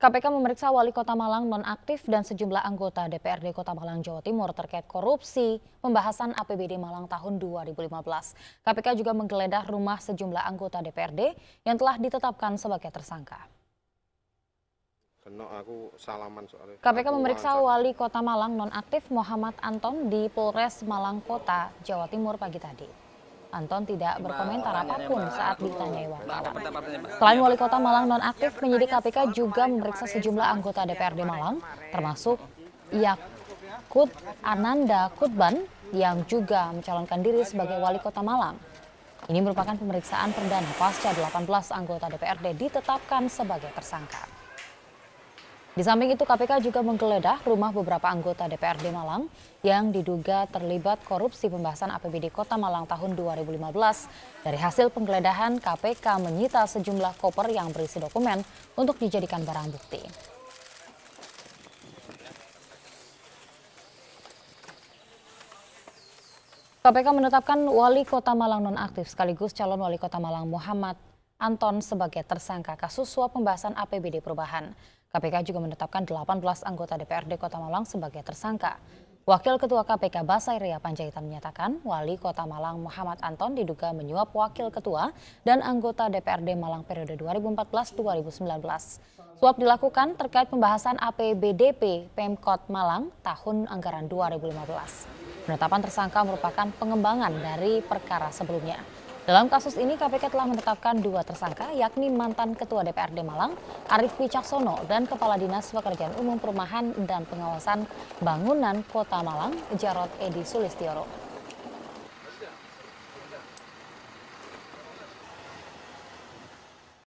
KPK memeriksa wali kota Malang nonaktif dan sejumlah anggota DPRD Kota Malang Jawa Timur terkait korupsi pembahasan APBD Malang tahun 2015. KPK juga menggeledah rumah sejumlah anggota DPRD yang telah ditetapkan sebagai tersangka. KPK memeriksa wali kota Malang nonaktif Muhammad Anton di Polres Malang Kota, Jawa Timur pagi tadi. Anton tidak berkomentar apapun saat ditanyai wartawan. Selain wali kota Malang nonaktif, penyidik KPK juga memeriksa sejumlah anggota DPRD Malang, termasuk Yakut Ananda Kutban yang juga mencalonkan diri sebagai wali kota Malang. Ini merupakan pemeriksaan perdana pasca 18 anggota DPRD ditetapkan sebagai tersangka. Di samping itu KPK juga menggeledah rumah beberapa anggota DPRD Malang yang diduga terlibat korupsi pembahasan APBD Kota Malang tahun 2015. Dari hasil penggeledahan, KPK menyita sejumlah koper yang berisi dokumen untuk dijadikan barang bukti. KPK menetapkan wali kota Malang nonaktif sekaligus calon wali kota Malang Muhammad Anton sebagai tersangka kasus suap pembahasan APBD perubahan. KPK juga menetapkan 18 anggota DPRD Kota Malang sebagai tersangka. Wakil Ketua KPK Basairia Panjaitan menyatakan Wali Kota Malang Muhammad Anton diduga menyuap Wakil Ketua dan anggota DPRD Malang periode 2014-2019. Suap dilakukan terkait pembahasan APBDP Pemkot Malang tahun anggaran 2015. Penetapan tersangka merupakan pengembangan dari perkara sebelumnya. Dalam kasus ini KPK telah menetapkan dua tersangka yakni mantan Ketua DPRD Malang Arif Wicaksono dan Kepala Dinas Pekerjaan Umum Perumahan dan Pengawasan Bangunan Kota Malang Jarod Edi Sulistioro.